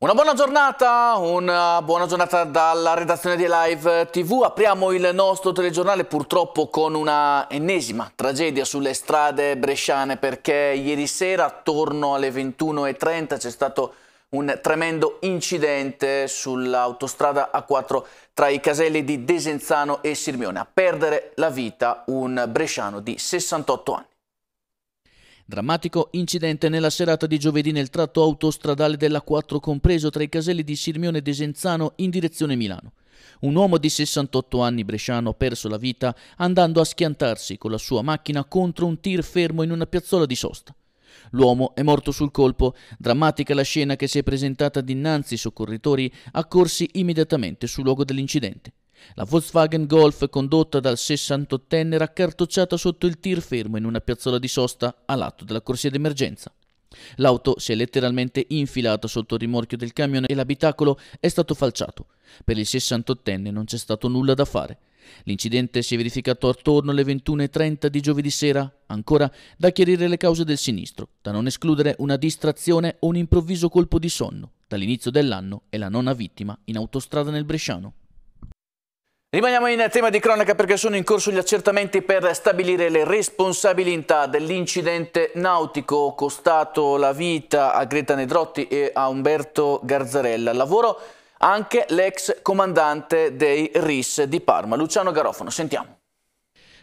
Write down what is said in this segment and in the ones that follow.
Una buona giornata, una buona giornata dalla redazione di Live TV. Apriamo il nostro telegiornale purtroppo con una ennesima tragedia sulle strade bresciane perché ieri sera attorno alle 21.30 c'è stato un tremendo incidente sull'autostrada A4 tra i caselli di Desenzano e Sirmione. A perdere la vita un bresciano di 68 anni. Drammatico incidente nella serata di giovedì nel tratto autostradale della 4 compreso tra i caselli di Sirmione Desenzano in direzione Milano. Un uomo di 68 anni bresciano ha perso la vita andando a schiantarsi con la sua macchina contro un tir fermo in una piazzola di sosta. L'uomo è morto sul colpo, drammatica la scena che si è presentata dinanzi ai soccorritori accorsi immediatamente sul luogo dell'incidente. La Volkswagen Golf condotta dal 68enne era accartocciata sotto il tir fermo in una piazzola di sosta all'atto della corsia d'emergenza. L'auto si è letteralmente infilata sotto il rimorchio del camion e l'abitacolo è stato falciato. Per il 68enne non c'è stato nulla da fare. L'incidente si è verificato attorno alle 21.30 di giovedì sera, ancora da chiarire le cause del sinistro, da non escludere una distrazione o un improvviso colpo di sonno. Dall'inizio dell'anno è la nona vittima in autostrada nel Bresciano. Rimaniamo in tema di cronaca perché sono in corso gli accertamenti per stabilire le responsabilità dell'incidente nautico costato la vita a Greta Nedrotti e a Umberto Garzarella. Lavoro anche l'ex comandante dei RIS di Parma, Luciano Garofano. Sentiamo.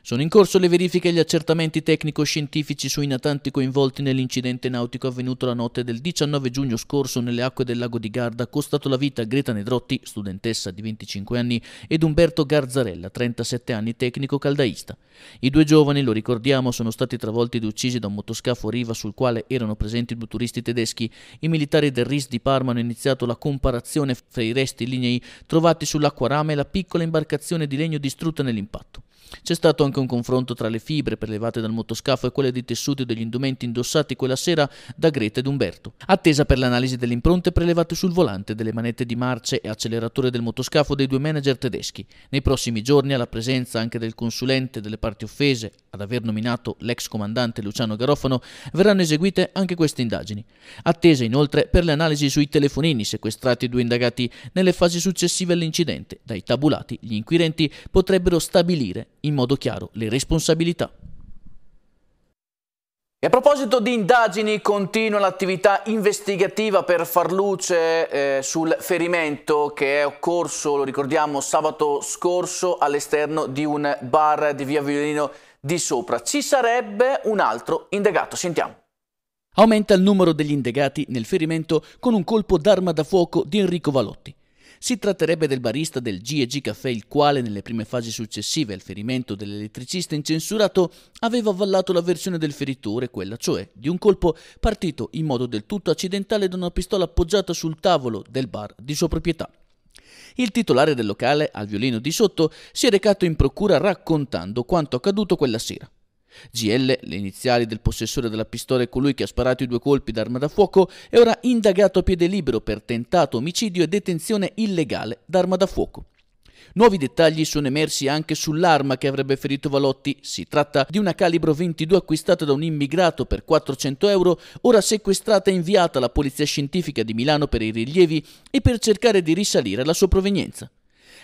Sono in corso le verifiche e gli accertamenti tecnico-scientifici sui natanti coinvolti nell'incidente nautico avvenuto la notte del 19 giugno scorso nelle acque del lago di Garda, costato la vita a Greta Nedrotti, studentessa di 25 anni, ed Umberto Garzarella, 37 anni, tecnico caldaista. I due giovani, lo ricordiamo, sono stati travolti ed uccisi da un motoscafo riva sul quale erano presenti due turisti tedeschi. I militari del RIS di Parma hanno iniziato la comparazione fra i resti lignei trovati sull'acquarame e la piccola imbarcazione di legno distrutta nell'impatto. C'è stato anche un confronto tra le fibre prelevate dal motoscafo e quelle dei tessuti e degli indumenti indossati quella sera da Greta ed Umberto. Attesa per l'analisi delle impronte prelevate sul volante delle manette di marce e acceleratore del motoscafo dei due manager tedeschi. Nei prossimi giorni alla presenza anche del consulente delle parti offese, ad aver nominato l'ex comandante Luciano Garofano, verranno eseguite anche queste indagini. Attese inoltre per le analisi sui telefonini sequestrati due indagati nelle fasi successive all'incidente. Dai tabulati gli inquirenti potrebbero stabilire in modo chiaro le responsabilità. E a proposito di indagini, continua l'attività investigativa per far luce eh, sul ferimento che è occorso, lo ricordiamo, sabato scorso all'esterno di un bar di via Violino di sopra. Ci sarebbe un altro indagato, sentiamo. Aumenta il numero degli indagati nel ferimento con un colpo d'arma da fuoco di Enrico Valotti. Si tratterebbe del barista del G&G Caffè, il quale nelle prime fasi successive al ferimento dell'elettricista incensurato aveva avallato la versione del feritore, quella cioè di un colpo partito in modo del tutto accidentale da una pistola appoggiata sul tavolo del bar di sua proprietà. Il titolare del locale, al violino di sotto, si è recato in procura raccontando quanto accaduto quella sera. GL, le iniziali del possessore della pistola e colui che ha sparato i due colpi d'arma da fuoco, è ora indagato a piede libero per tentato omicidio e detenzione illegale d'arma da fuoco. Nuovi dettagli sono emersi anche sull'arma che avrebbe ferito Valotti. Si tratta di una calibro 22 acquistata da un immigrato per 400 euro, ora sequestrata e inviata alla Polizia Scientifica di Milano per i rilievi e per cercare di risalire la sua provenienza.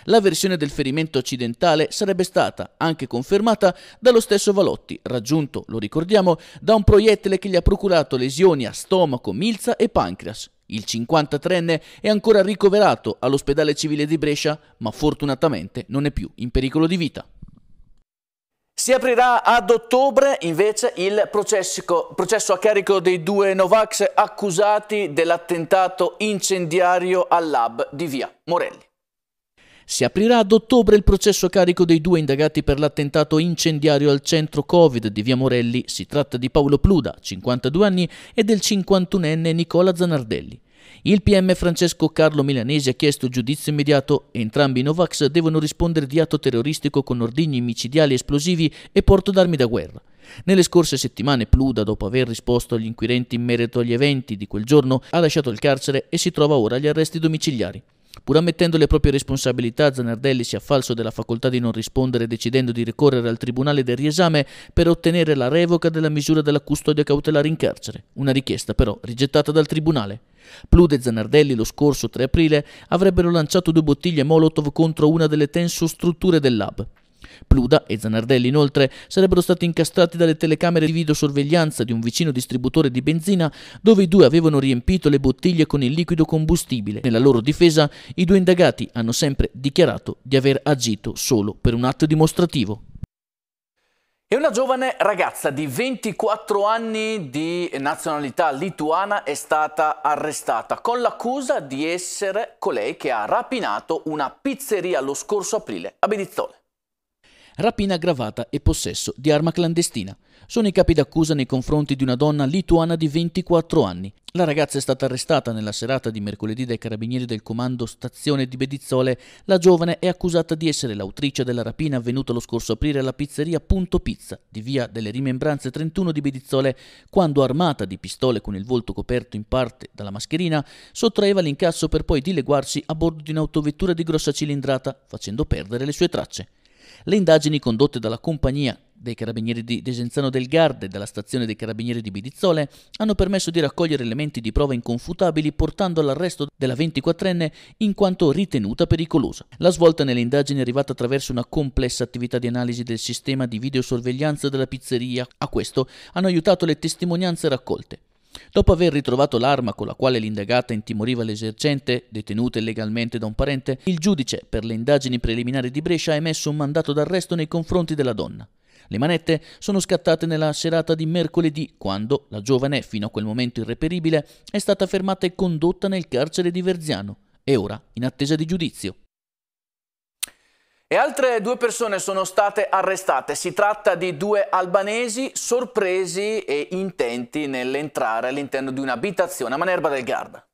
La versione del ferimento occidentale sarebbe stata anche confermata dallo stesso Valotti, raggiunto, lo ricordiamo, da un proiettile che gli ha procurato lesioni a stomaco, milza e pancreas. Il 53enne è ancora ricoverato all'ospedale civile di Brescia, ma fortunatamente non è più in pericolo di vita. Si aprirà ad ottobre invece il processo, processo a carico dei due Novax accusati dell'attentato incendiario al lab di via Morelli. Si aprirà ad ottobre il processo a carico dei due indagati per l'attentato incendiario al centro Covid di Via Morelli. Si tratta di Paolo Pluda, 52 anni, e del 51enne Nicola Zanardelli. Il PM Francesco Carlo Milanesi ha chiesto giudizio immediato. Entrambi i Novax devono rispondere di atto terroristico con ordigni micidiali esplosivi e porto d'armi da guerra. Nelle scorse settimane Pluda, dopo aver risposto agli inquirenti in merito agli eventi di quel giorno, ha lasciato il carcere e si trova ora agli arresti domiciliari. Pur ammettendo le proprie responsabilità, Zanardelli si è falso della facoltà di non rispondere decidendo di ricorrere al Tribunale del riesame per ottenere la revoca della misura della custodia cautelare in carcere, una richiesta però rigettata dal Tribunale. Plude e Zanardelli lo scorso 3 aprile avrebbero lanciato due bottiglie Molotov contro una delle tensostrutture del lab. Pluda e Zanardelli inoltre sarebbero stati incastrati dalle telecamere di videosorveglianza di un vicino distributore di benzina dove i due avevano riempito le bottiglie con il liquido combustibile. Nella loro difesa i due indagati hanno sempre dichiarato di aver agito solo per un atto dimostrativo. E una giovane ragazza di 24 anni di nazionalità lituana è stata arrestata con l'accusa di essere colei che ha rapinato una pizzeria lo scorso aprile a Bedizzole rapina aggravata e possesso di arma clandestina. Sono i capi d'accusa nei confronti di una donna lituana di 24 anni. La ragazza è stata arrestata nella serata di mercoledì dai carabinieri del comando stazione di Bedizzole. La giovane è accusata di essere l'autrice della rapina avvenuta lo scorso aprile alla pizzeria Punto Pizza di via delle Rimembranze 31 di Bedizzole, quando armata di pistole con il volto coperto in parte dalla mascherina, sottraeva l'incasso per poi dileguarsi a bordo di un'autovettura di grossa cilindrata, facendo perdere le sue tracce. Le indagini condotte dalla compagnia dei carabinieri di Desenzano del Garda e dalla stazione dei carabinieri di Bidizzole hanno permesso di raccogliere elementi di prova inconfutabili portando all'arresto della 24enne in quanto ritenuta pericolosa. La svolta nelle indagini è arrivata attraverso una complessa attività di analisi del sistema di videosorveglianza della pizzeria. A questo hanno aiutato le testimonianze raccolte. Dopo aver ritrovato l'arma con la quale l'indagata intimoriva l'esercente, detenuta illegalmente da un parente, il giudice per le indagini preliminari di Brescia ha emesso un mandato d'arresto nei confronti della donna. Le manette sono scattate nella serata di mercoledì, quando la giovane, fino a quel momento irreperibile, è stata fermata e condotta nel carcere di Verziano e ora in attesa di giudizio. E altre due persone sono state arrestate. Si tratta di due albanesi sorpresi e intenti nell'entrare all'interno di un'abitazione a Manerba del Garda.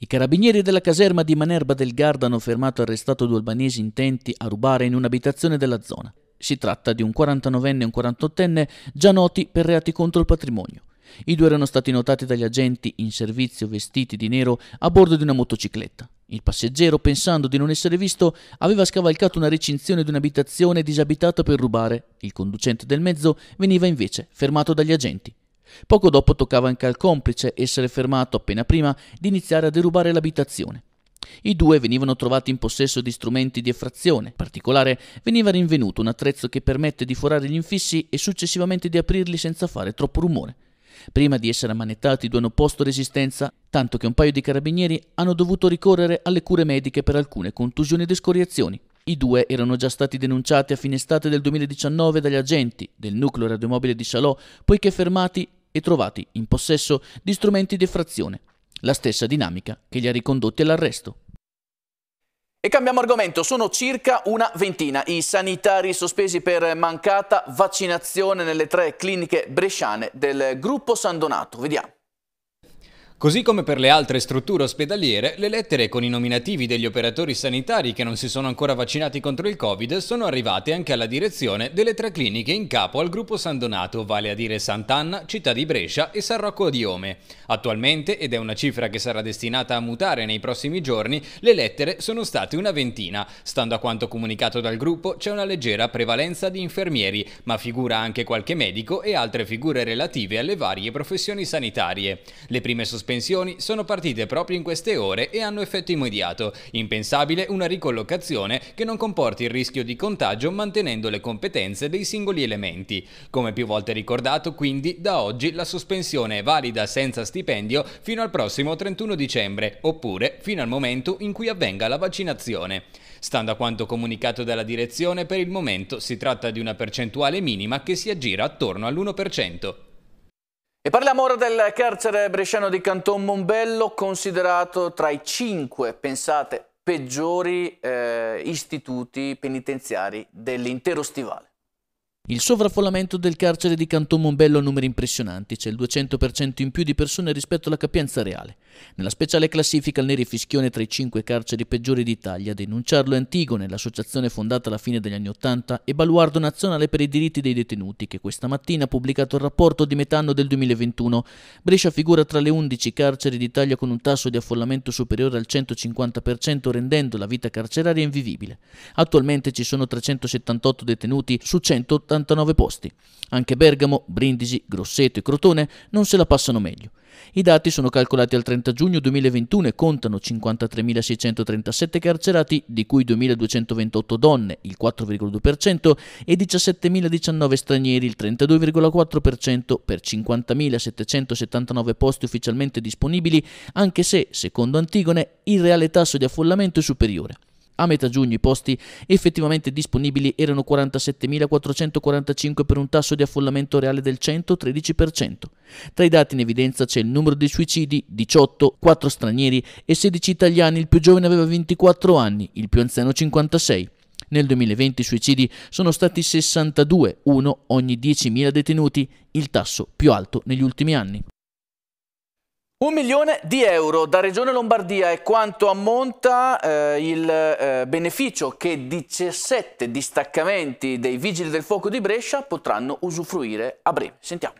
I carabinieri della caserma di Manerba del Garda hanno fermato e arrestato due albanesi intenti a rubare in un'abitazione della zona. Si tratta di un 49enne e un 48enne già noti per reati contro il patrimonio. I due erano stati notati dagli agenti in servizio vestiti di nero a bordo di una motocicletta. Il passeggero, pensando di non essere visto, aveva scavalcato una recinzione di un'abitazione disabitata per rubare. Il conducente del mezzo veniva invece fermato dagli agenti. Poco dopo toccava anche al complice essere fermato appena prima di iniziare a derubare l'abitazione. I due venivano trovati in possesso di strumenti di effrazione. In particolare, veniva rinvenuto un attrezzo che permette di forare gli infissi e successivamente di aprirli senza fare troppo rumore prima di essere ammanettati due hanno posto resistenza, tanto che un paio di carabinieri hanno dovuto ricorrere alle cure mediche per alcune contusioni ed escoriazioni. I due erano già stati denunciati a fine estate del 2019 dagli agenti del nucleo radiomobile di Chalò, poiché fermati e trovati in possesso di strumenti di effrazione, la stessa dinamica che li ha ricondotti all'arresto. E cambiamo argomento, sono circa una ventina i sanitari sospesi per mancata vaccinazione nelle tre cliniche bresciane del gruppo San Donato. Vediamo. Così come per le altre strutture ospedaliere, le lettere con i nominativi degli operatori sanitari che non si sono ancora vaccinati contro il Covid sono arrivate anche alla direzione delle tre cliniche in capo al gruppo San Donato, vale a dire Sant'Anna, Città di Brescia e San Rocco di Ome. Attualmente, ed è una cifra che sarà destinata a mutare nei prossimi giorni, le lettere sono state una ventina. Stando a quanto comunicato dal gruppo, c'è una leggera prevalenza di infermieri, ma figura anche qualche medico e altre figure relative alle varie professioni sanitarie. Le prime sospensioni sospensioni sono partite proprio in queste ore e hanno effetto immediato. Impensabile una ricollocazione che non comporti il rischio di contagio mantenendo le competenze dei singoli elementi. Come più volte ricordato, quindi, da oggi la sospensione è valida senza stipendio fino al prossimo 31 dicembre, oppure fino al momento in cui avvenga la vaccinazione. Stando a quanto comunicato dalla direzione, per il momento si tratta di una percentuale minima che si aggira attorno all'1%. E parliamo ora del carcere bresciano di Canton Mombello, considerato tra i cinque, pensate, peggiori eh, istituti penitenziari dell'intero stivale. Il sovraffollamento del carcere di Canton Mombello ha numeri impressionanti, c'è il 200% in più di persone rispetto alla capienza reale. Nella speciale classifica il Neri Fischione è tra i cinque carceri peggiori d'Italia, denunciarlo è Antigone, l'associazione fondata alla fine degli anni Ottanta, e Baluardo Nazionale per i diritti dei detenuti, che questa mattina ha pubblicato il rapporto di metà anno del 2021. Brescia figura tra le 11 carceri d'Italia con un tasso di affollamento superiore al 150%, rendendo la vita carceraria invivibile. Attualmente ci sono 378 detenuti su 180 89 posti. Anche Bergamo, Brindisi, Grosseto e Crotone non se la passano meglio. I dati sono calcolati al 30 giugno 2021 e contano 53.637 carcerati, di cui 2.228 donne, il 4,2%, e 17.019 stranieri, il 32,4%, per 50.779 posti ufficialmente disponibili, anche se, secondo Antigone, il reale tasso di affollamento è superiore. A metà giugno i posti effettivamente disponibili erano 47.445 per un tasso di affollamento reale del 113%. Tra i dati in evidenza c'è il numero di suicidi, 18, 4 stranieri e 16 italiani, il più giovane aveva 24 anni, il più anziano 56. Nel 2020 i suicidi sono stati 62, uno ogni 10.000 detenuti, il tasso più alto negli ultimi anni. Un milione di euro da Regione Lombardia è quanto ammonta eh, il eh, beneficio che 17 distaccamenti dei Vigili del Fuoco di Brescia potranno usufruire a breve. Sentiamo.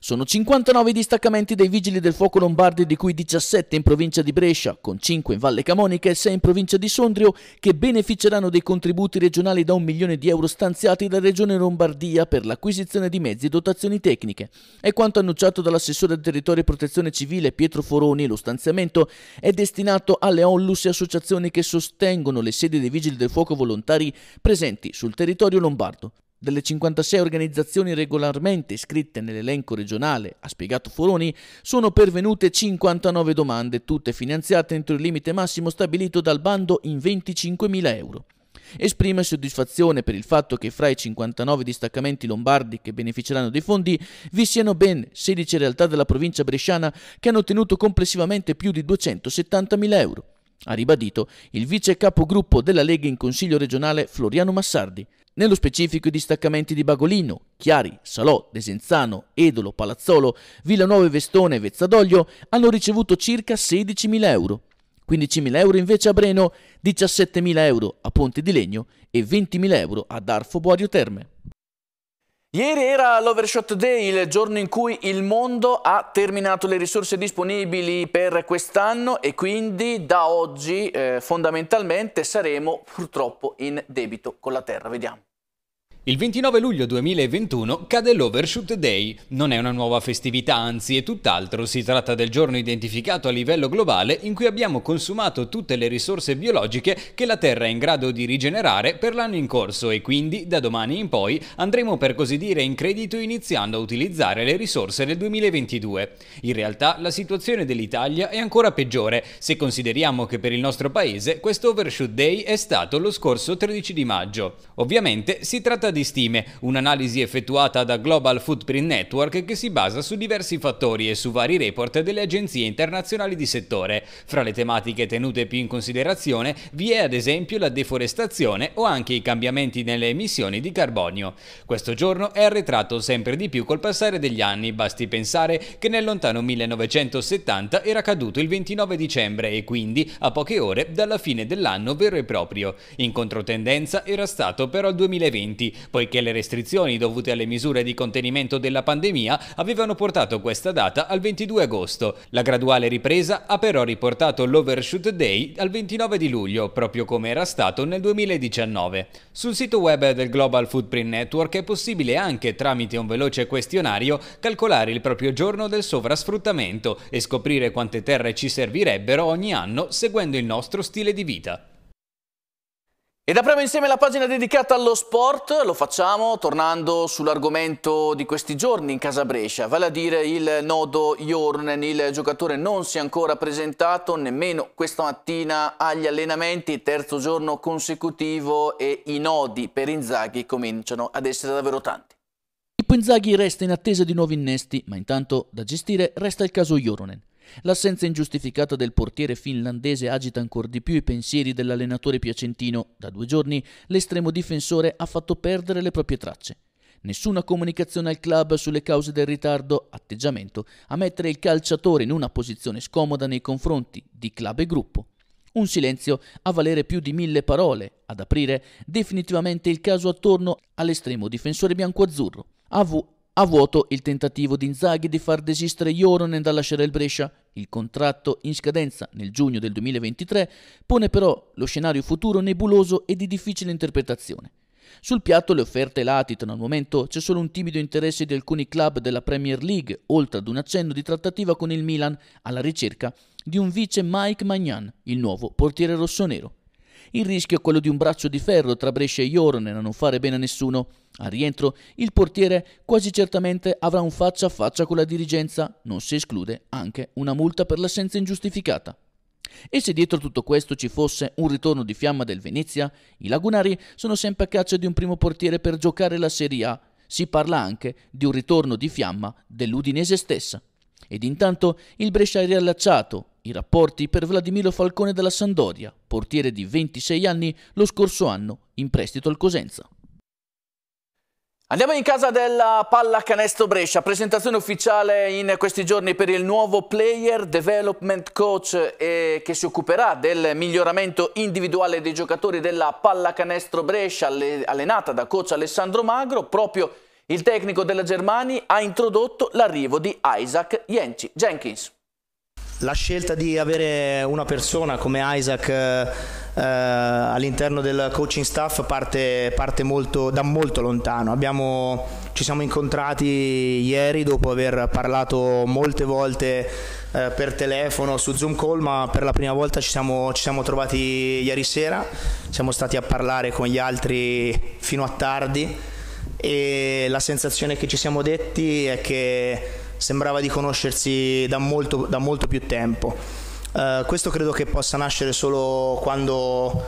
Sono 59 i distaccamenti dei vigili del fuoco lombardi, di cui 17 in provincia di Brescia, con 5 in Valle Camonica e 6 in provincia di Sondrio, che beneficeranno dei contributi regionali da un milione di euro stanziati dalla Regione Lombardia per l'acquisizione di mezzi e dotazioni tecniche. È quanto annunciato dall'assessore del territorio e protezione civile Pietro Foroni. Lo stanziamento è destinato alle onlus e associazioni che sostengono le sedi dei vigili del fuoco volontari presenti sul territorio lombardo. Delle 56 organizzazioni regolarmente iscritte nell'elenco regionale, ha spiegato Foroni, sono pervenute 59 domande, tutte finanziate entro il limite massimo stabilito dal bando in 25.000 euro. Esprime soddisfazione per il fatto che fra i 59 distaccamenti lombardi che beneficeranno dei fondi vi siano ben 16 realtà della provincia bresciana che hanno ottenuto complessivamente più di 270.000 euro. Ha ribadito il vice capogruppo della Lega in Consiglio regionale Floriano Massardi. Nello specifico i distaccamenti di Bagolino, Chiari, Salò, Desenzano, Edolo, Palazzolo, Villanove Vestone e Vezzadoglio hanno ricevuto circa 16.000 euro, 15.000 euro invece a Breno, 17.000 euro a Ponte di Legno e 20.000 euro a Darfo Boario Terme. Ieri era l'Overshot Day, il giorno in cui il mondo ha terminato le risorse disponibili per quest'anno e quindi da oggi eh, fondamentalmente saremo purtroppo in debito con la terra. Vediamo. Il 29 luglio 2021 cade l'Overshoot Day. Non è una nuova festività, anzi è tutt'altro. Si tratta del giorno identificato a livello globale in cui abbiamo consumato tutte le risorse biologiche che la Terra è in grado di rigenerare per l'anno in corso e quindi da domani in poi andremo per così dire in credito iniziando a utilizzare le risorse del 2022. In realtà la situazione dell'Italia è ancora peggiore se consideriamo che per il nostro paese questo Overshoot Day è stato lo scorso 13 di maggio. Ovviamente si tratta di di stime, un'analisi effettuata da Global Footprint Network che si basa su diversi fattori e su vari report delle agenzie internazionali di settore. Fra le tematiche tenute più in considerazione vi è ad esempio la deforestazione o anche i cambiamenti nelle emissioni di carbonio. Questo giorno è arretrato sempre di più col passare degli anni, basti pensare che nel lontano 1970 era caduto il 29 dicembre e quindi a poche ore dalla fine dell'anno vero e proprio. In controtendenza era stato però il 2020, poiché le restrizioni dovute alle misure di contenimento della pandemia avevano portato questa data al 22 agosto. La graduale ripresa ha però riportato l'Overshoot Day al 29 di luglio, proprio come era stato nel 2019. Sul sito web del Global Footprint Network è possibile anche, tramite un veloce questionario, calcolare il proprio giorno del sovrasfruttamento e scoprire quante terre ci servirebbero ogni anno seguendo il nostro stile di vita. Ed apriamo insieme la pagina dedicata allo sport, lo facciamo tornando sull'argomento di questi giorni in Casa Brescia, vale a dire il nodo Jornen, il giocatore non si è ancora presentato nemmeno questa mattina agli allenamenti, terzo giorno consecutivo e i nodi per Inzaghi cominciano ad essere davvero tanti. Pippo Inzaghi resta in attesa di nuovi innesti, ma intanto da gestire resta il caso Joronen. L'assenza ingiustificata del portiere finlandese agita ancor di più i pensieri dell'allenatore piacentino. Da due giorni l'estremo difensore ha fatto perdere le proprie tracce. Nessuna comunicazione al club sulle cause del ritardo, atteggiamento a mettere il calciatore in una posizione scomoda nei confronti di club e gruppo. Un silenzio a valere più di mille parole, ad aprire definitivamente il caso attorno all'estremo difensore bianco-azzurro. AV a vuoto il tentativo di Inzaghi di far desistere Joronen da lasciare il Brescia. Il contratto in scadenza nel giugno del 2023 pone però lo scenario futuro nebuloso e di difficile interpretazione. Sul piatto le offerte latitano al momento, c'è solo un timido interesse di alcuni club della Premier League, oltre ad un accenno di trattativa con il Milan alla ricerca di un vice Mike Magnan, il nuovo portiere rossonero. Il rischio è quello di un braccio di ferro tra Brescia e Joronen a non fare bene a nessuno. Al rientro, il portiere quasi certamente avrà un faccia a faccia con la dirigenza, non si esclude anche una multa per l'assenza ingiustificata. E se dietro tutto questo ci fosse un ritorno di fiamma del Venezia, i lagunari sono sempre a caccia di un primo portiere per giocare la Serie A. Si parla anche di un ritorno di fiamma dell'Udinese stessa. Ed intanto il Brescia è riallacciato, i rapporti per Vladimiro Falcone della Sandoria, portiere di 26 anni lo scorso anno in prestito al Cosenza. Andiamo in casa della Pallacanestro Brescia, presentazione ufficiale in questi giorni per il nuovo player development coach eh, che si occuperà del miglioramento individuale dei giocatori della Pallacanestro Brescia, allenata da coach Alessandro Magro, proprio il tecnico della Germania ha introdotto l'arrivo di Isaac Jenkins la scelta di avere una persona come Isaac eh, eh, all'interno del coaching staff parte, parte molto, da molto lontano. Abbiamo, ci siamo incontrati ieri dopo aver parlato molte volte eh, per telefono su Zoom call, ma per la prima volta ci siamo, ci siamo trovati ieri sera, siamo stati a parlare con gli altri fino a tardi e la sensazione che ci siamo detti è che sembrava di conoscersi da molto, da molto più tempo. Uh, questo credo che possa nascere solo quando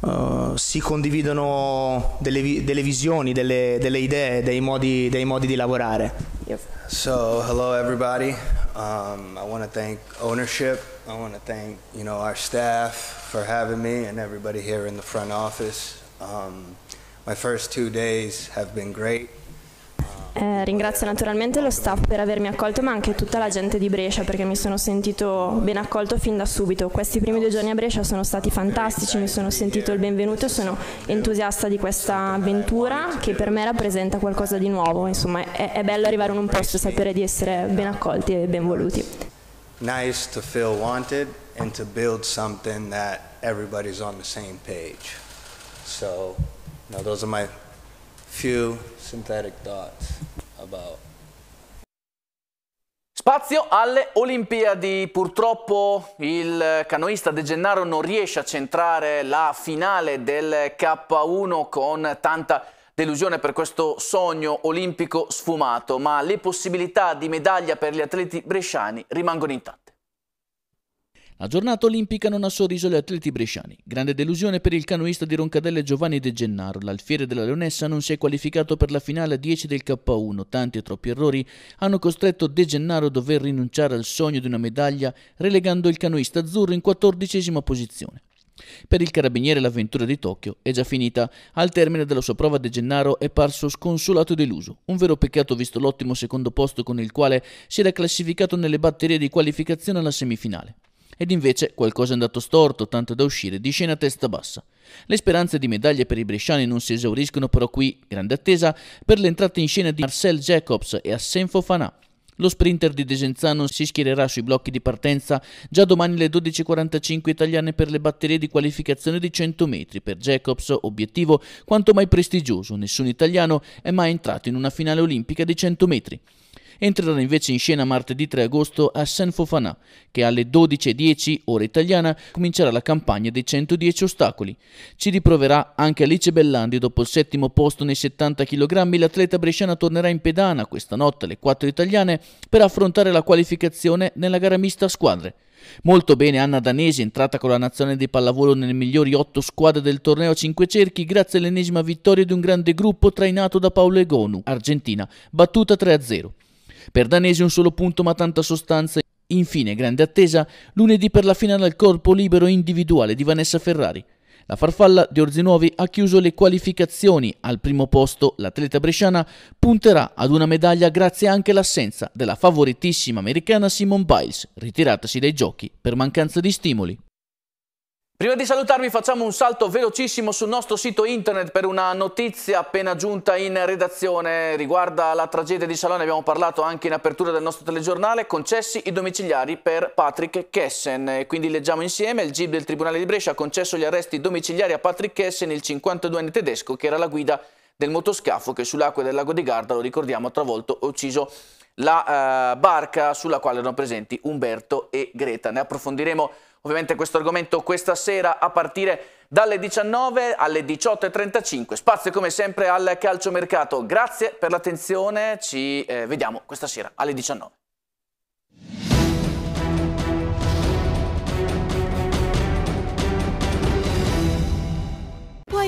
uh, si condividono delle, delle visioni, delle, delle idee, dei modi, dei modi, di lavorare. Yep. So, hello everybody. Um, I want to thank ownership. I want to thank, you know, our staff for having me and everybody here in the front office. Um, my first two days have been great. Eh, ringrazio naturalmente lo staff per avermi accolto, ma anche tutta la gente di Brescia perché mi sono sentito ben accolto fin da subito. Questi primi due giorni a Brescia sono stati fantastici, mi sono sentito il benvenuto e sono entusiasta di questa avventura che per me rappresenta qualcosa di nuovo. Insomma, è, è bello arrivare in un posto e sapere di essere ben accolti e ben voluti. Nice to feel wanted and to build something that everybody's on the same page. So, you know, those are my few synthetic thoughts about Spazio alle Olimpiadi. Purtroppo il canoista De Gennaro non riesce a centrare la finale del K1 con tanta delusione per questo sogno olimpico sfumato, ma le possibilità di medaglia per gli atleti bresciani rimangono intatte. La giornata olimpica non ha sorriso gli atleti bresciani. Grande delusione per il canoista di Roncadelle Giovanni De Gennaro. L'alfiere della Leonessa non si è qualificato per la finale a 10 del K1. Tanti e troppi errori hanno costretto De Gennaro a dover rinunciare al sogno di una medaglia, relegando il canoista azzurro in quattordicesima posizione. Per il carabiniere l'avventura di Tokyo è già finita. Al termine della sua prova De Gennaro è parso sconsolato e deluso. Un vero peccato visto l'ottimo secondo posto con il quale si era classificato nelle batterie di qualificazione alla semifinale. Ed invece qualcosa è andato storto, tanto da uscire di scena a testa bassa. Le speranze di medaglie per i bresciani non si esauriscono però qui, grande attesa, per l'entrata in scena di Marcel Jacobs e Assen Fofana. Lo sprinter di Desenzano si schiererà sui blocchi di partenza già domani alle 12.45 italiane per le batterie di qualificazione di 100 metri. Per Jacobs, obiettivo quanto mai prestigioso, nessun italiano è mai entrato in una finale olimpica di 100 metri entrerà invece in scena martedì 3 agosto a San Fofanà, che alle 12.10 ora italiana comincerà la campagna dei 110 ostacoli. Ci riproverà anche Alice Bellandi dopo il settimo posto nei 70 kg. L'atleta bresciana tornerà in pedana questa notte alle 4 italiane per affrontare la qualificazione nella gara mista a squadre. Molto bene Anna Danesi, entrata con la nazionale di pallavolo nelle migliori otto squadre del torneo a cinque cerchi, grazie all'ennesima vittoria di un grande gruppo trainato da Paolo Egonu, Argentina, battuta 3-0. Per Danesi un solo punto ma tanta sostanza. Infine, grande attesa, lunedì per la finale al corpo libero individuale di Vanessa Ferrari. La farfalla di Orzinuovi ha chiuso le qualificazioni. Al primo posto l'atleta bresciana punterà ad una medaglia grazie anche all'assenza della favoritissima americana Simone Biles, ritiratasi dai giochi per mancanza di stimoli. Prima di salutarvi facciamo un salto velocissimo sul nostro sito internet per una notizia appena giunta in redazione riguarda la tragedia di Salone, abbiamo parlato anche in apertura del nostro telegiornale, concessi i domiciliari per Patrick Kessen, quindi leggiamo insieme, il GIB del Tribunale di Brescia ha concesso gli arresti domiciliari a Patrick Kessen, il 52enne tedesco che era la guida del motoscafo che sull'acqua del lago di Garda, lo ricordiamo, ha travolto e ucciso la eh, barca sulla quale erano presenti Umberto e Greta. Ne approfondiremo ovviamente questo argomento questa sera a partire dalle 19 alle 18.35. Spazio come sempre al calciomercato. Grazie per l'attenzione, ci eh, vediamo questa sera alle 19.